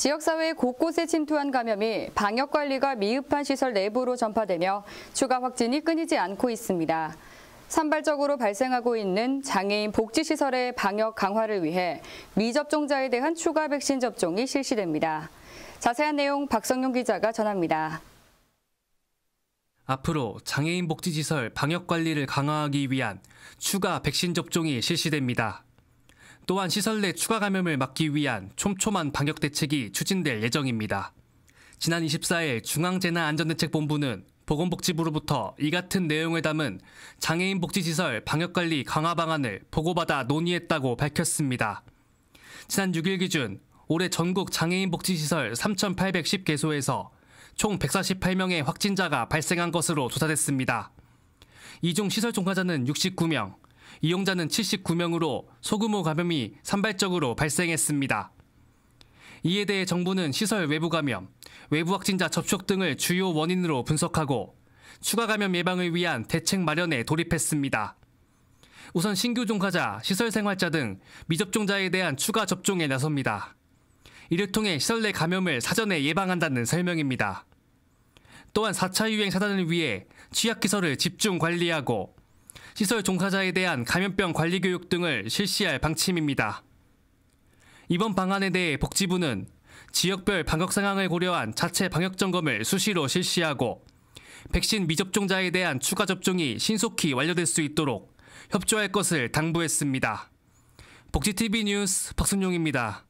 지역사회 곳곳에 침투한 감염이 방역관리가 미흡한 시설 내부로 전파되며 추가 확진이 끊이지 않고 있습니다. 산발적으로 발생하고 있는 장애인 복지시설의 방역 강화를 위해 미접종자에 대한 추가 백신 접종이 실시됩니다. 자세한 내용 박성용 기자가 전합니다. 앞으로 장애인 복지시설 방역 관리를 강화하기 위한 추가 백신 접종이 실시됩니다. 또한 시설 내 추가 감염을 막기 위한 촘촘한 방역 대책이 추진될 예정입니다. 지난 24일 중앙재난안전대책본부는 보건복지부로부터 이 같은 내용을 담은 장애인 복지시설 방역관리 강화 방안을 보고받아 논의했다고 밝혔습니다. 지난 6일 기준 올해 전국 장애인 복지시설 3,810개소에서 총 148명의 확진자가 발생한 것으로 조사됐습니다. 이 중 시설 종사자는 69명, 이용자는 79명으로 소규모 감염이 산발적으로 발생했습니다. 이에 대해 정부는 시설 외부 감염, 외부 확진자 접촉 등을 주요 원인으로 분석하고 추가 감염 예방을 위한 대책 마련에 돌입했습니다. 우선 신규 종사자, 시설 생활자 등 미접종자에 대한 추가 접종에 나섭니다. 이를 통해 시설 내 감염을 사전에 예방한다는 설명입니다. 또한 4차 유행 차단을 위해 취약시설을 집중 관리하고 시설 종사자에 대한 감염병 관리 교육 등을 실시할 방침입니다. 이번 방안에 대해 복지부는 지역별 방역 상황을 고려한 자체 방역 점검을 수시로 실시하고 백신 미접종자에 대한 추가 접종이 신속히 완료될 수 있도록 협조할 것을 당부했습니다. 복지TV 뉴스 박순용입니다.